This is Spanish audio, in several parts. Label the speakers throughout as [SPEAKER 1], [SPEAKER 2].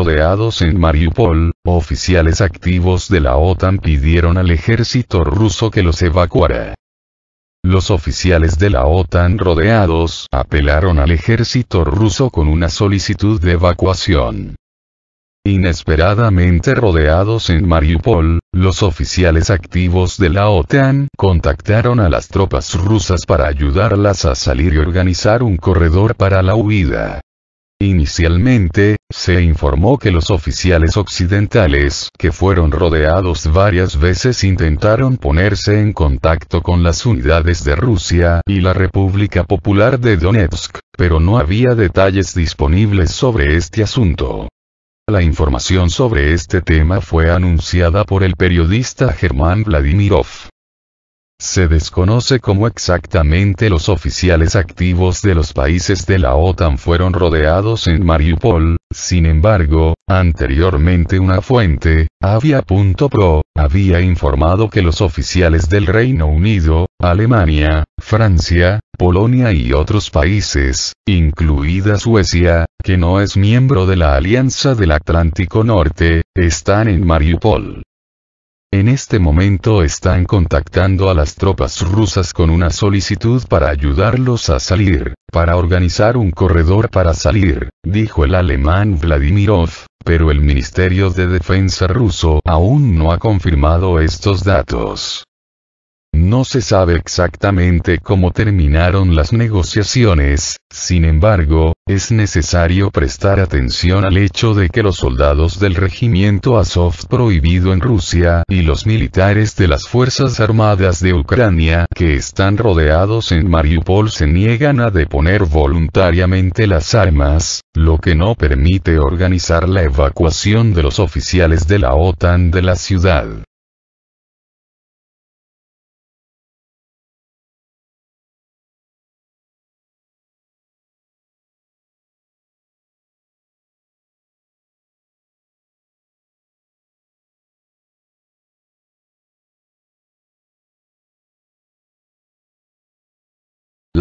[SPEAKER 1] rodeados en Mariupol, oficiales activos de la OTAN pidieron al ejército ruso que los evacuara. Los oficiales de la OTAN rodeados apelaron al ejército ruso con una solicitud de evacuación. Inesperadamente rodeados en Mariupol, los oficiales activos de la OTAN contactaron a las tropas rusas para ayudarlas a salir y organizar un corredor para la huida. Inicialmente, se informó que los oficiales occidentales que fueron rodeados varias veces intentaron ponerse en contacto con las unidades de Rusia y la República Popular de Donetsk, pero no había detalles disponibles sobre este asunto. La información sobre este tema fue anunciada por el periodista Germán Vladimirov. Se desconoce cómo exactamente los oficiales activos de los países de la OTAN fueron rodeados en Mariupol, sin embargo, anteriormente una fuente, avia.pro, había informado que los oficiales del Reino Unido, Alemania, Francia, Polonia y otros países, incluida Suecia, que no es miembro de la Alianza del Atlántico Norte, están en Mariupol. En este momento están contactando a las tropas rusas con una solicitud para ayudarlos a salir, para organizar un corredor para salir, dijo el alemán Vladimirov, pero el Ministerio de Defensa ruso aún no ha confirmado estos datos. No se sabe exactamente cómo terminaron las negociaciones, sin embargo, es necesario prestar atención al hecho de que los soldados del regimiento Azov prohibido en Rusia y los militares de las Fuerzas Armadas de Ucrania que están rodeados en Mariupol se niegan a deponer voluntariamente las armas, lo que no permite organizar la evacuación de los oficiales de la OTAN de la ciudad.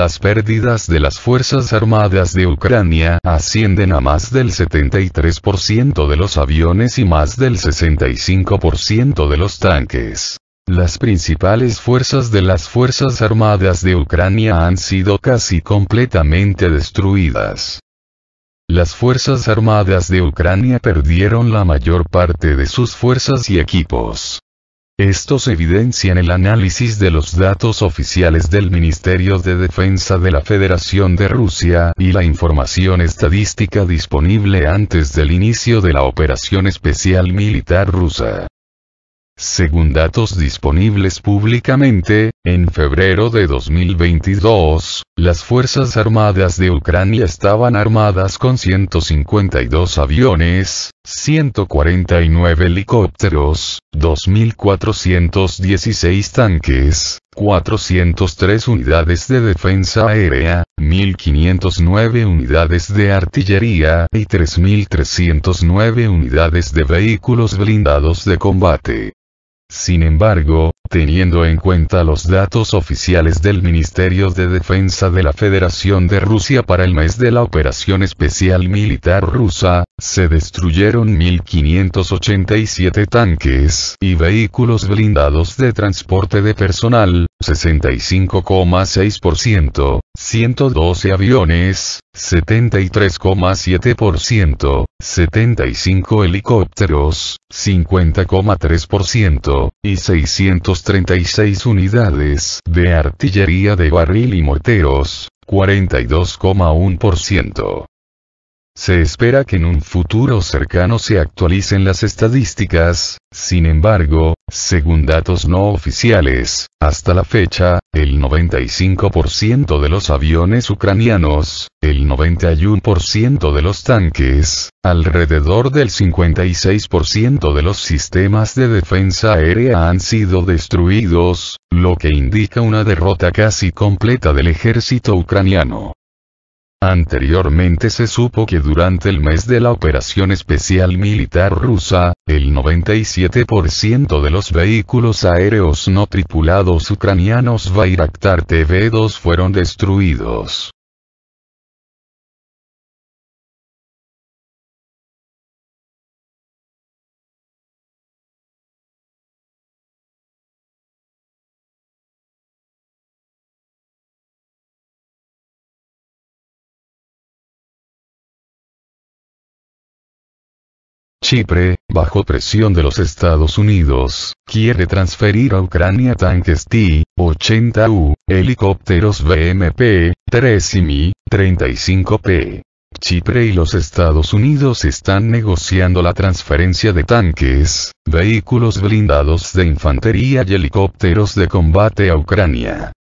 [SPEAKER 1] Las pérdidas de las Fuerzas Armadas de Ucrania ascienden a más del 73% de los aviones y más del 65% de los tanques. Las principales fuerzas de las Fuerzas Armadas de Ucrania han sido casi completamente destruidas. Las Fuerzas Armadas de Ucrania perdieron la mayor parte de sus fuerzas y equipos. Esto se evidencia en el análisis de los datos oficiales del Ministerio de Defensa de la Federación de Rusia y la información estadística disponible antes del inicio de la Operación Especial Militar Rusa. Según datos disponibles públicamente, en febrero de 2022, las Fuerzas Armadas de Ucrania estaban armadas con 152 aviones, 149 helicópteros, 2.416 tanques, 403 unidades de defensa aérea, 1.509 unidades de artillería y 3.309 unidades de vehículos blindados de combate. Sin embargo, teniendo en cuenta los datos oficiales del Ministerio de Defensa de la Federación de Rusia para el mes de la Operación Especial Militar Rusa, se destruyeron 1.587 tanques y vehículos blindados de transporte de personal, 65,6%, 112 aviones, 73,7%, 75 helicópteros, 50,3%, y 636 unidades de artillería de barril y morteros, 42,1%. Se espera que en un futuro cercano se actualicen las estadísticas, sin embargo, según datos no oficiales, hasta la fecha, el 95% de los aviones ucranianos, el 91% de los tanques, alrededor del 56% de los sistemas de defensa aérea han sido destruidos, lo que indica una derrota casi completa del ejército ucraniano. Anteriormente se supo que durante el mes de la operación especial militar rusa, el 97% de los vehículos aéreos no tripulados ucranianos Bayraktar TV-2 fueron destruidos. Chipre, bajo presión de los Estados Unidos, quiere transferir a Ucrania tanques T-80U, helicópteros BMP, 3 y Mi-35P. Chipre y los Estados Unidos están negociando la transferencia de tanques, vehículos blindados de infantería y helicópteros de combate a Ucrania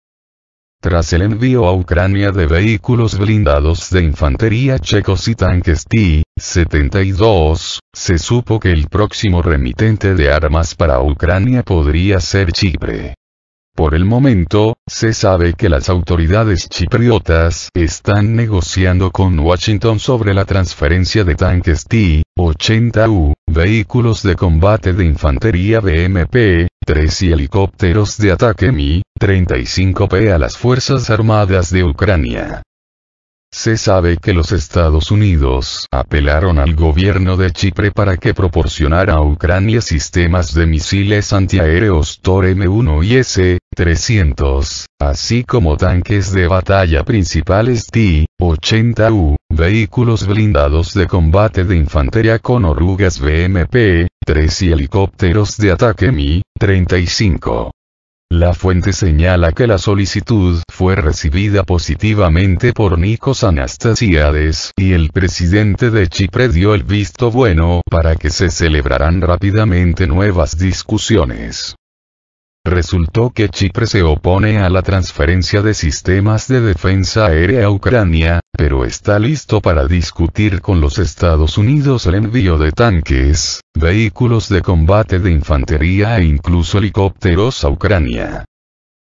[SPEAKER 1] tras el envío a Ucrania de vehículos blindados de infantería checos y tanques T-72, se supo que el próximo remitente de armas para Ucrania podría ser Chipre. Por el momento, se sabe que las autoridades chipriotas están negociando con Washington sobre la transferencia de tanques T-80U vehículos de combate de infantería BMP, 3 y helicópteros de ataque Mi-35P a las Fuerzas Armadas de Ucrania. Se sabe que los Estados Unidos apelaron al gobierno de Chipre para que proporcionara a Ucrania sistemas de misiles antiaéreos Tor M1 y S-300, así como tanques de batalla principales T-80U, vehículos blindados de combate de infantería con orugas BMP-3 y helicópteros de ataque Mi-35. La fuente señala que la solicitud fue recibida positivamente por Nikos Anastasiades y el presidente de Chipre dio el visto bueno para que se celebraran rápidamente nuevas discusiones. Resultó que Chipre se opone a la transferencia de sistemas de defensa aérea a Ucrania, pero está listo para discutir con los Estados Unidos el envío de tanques, vehículos de combate de infantería e incluso helicópteros a Ucrania.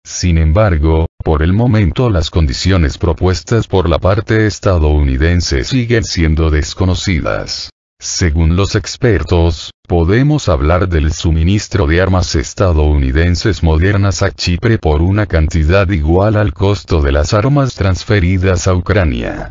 [SPEAKER 1] Sin embargo, por el momento las condiciones propuestas por la parte estadounidense siguen siendo desconocidas. Según los expertos, podemos hablar del suministro de armas estadounidenses modernas a Chipre por una cantidad igual al costo de las armas transferidas a Ucrania.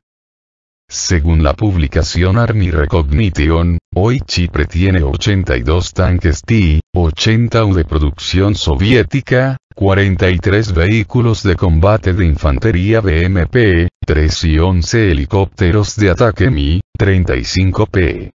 [SPEAKER 1] Según la publicación Army Recognition, hoy Chipre tiene 82 tanques T, 80 U de producción soviética, 43 vehículos de combate de infantería BMP, 3 y 11 helicópteros de ataque Mi, 35P.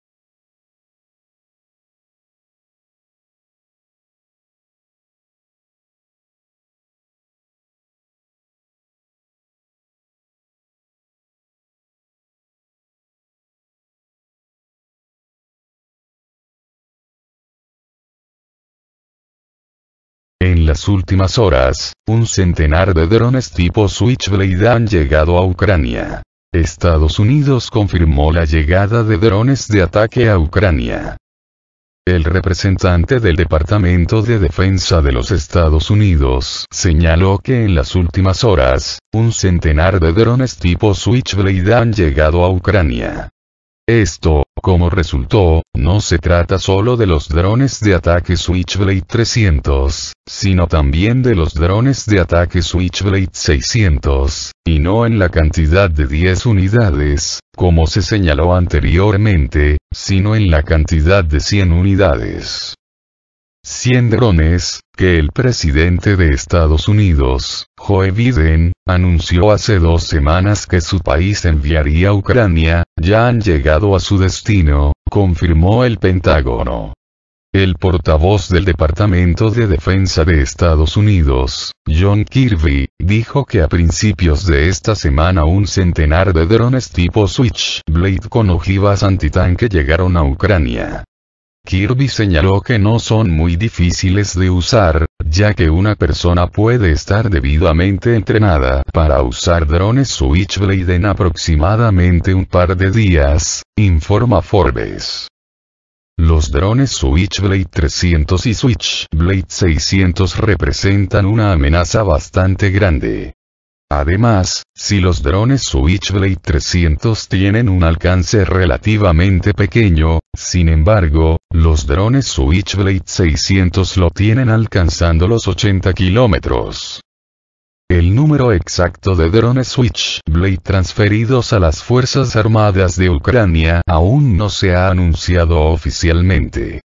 [SPEAKER 1] En las últimas horas, un centenar de drones tipo Switchblade han llegado a Ucrania. Estados Unidos confirmó la llegada de drones de ataque a Ucrania. El representante del Departamento de Defensa de los Estados Unidos señaló que en las últimas horas, un centenar de drones tipo Switchblade han llegado a Ucrania. Esto, como resultó, no se trata solo de los drones de ataque Switchblade 300, sino también de los drones de ataque Switchblade 600, y no en la cantidad de 10 unidades, como se señaló anteriormente, sino en la cantidad de 100 unidades. 100 drones, que el presidente de Estados Unidos, Joe Biden, anunció hace dos semanas que su país enviaría a Ucrania, ya han llegado a su destino, confirmó el Pentágono. El portavoz del Departamento de Defensa de Estados Unidos, John Kirby, dijo que a principios de esta semana un centenar de drones tipo Switchblade con ojivas antitanque llegaron a Ucrania. Kirby señaló que no son muy difíciles de usar, ya que una persona puede estar debidamente entrenada para usar drones Switchblade en aproximadamente un par de días, informa Forbes. Los drones Switchblade 300 y Switchblade 600 representan una amenaza bastante grande. Además, si los drones Switchblade 300 tienen un alcance relativamente pequeño, sin embargo, los drones Switchblade 600 lo tienen alcanzando los 80 kilómetros. El número exacto de drones Switchblade transferidos a las Fuerzas Armadas de Ucrania aún no se ha anunciado oficialmente.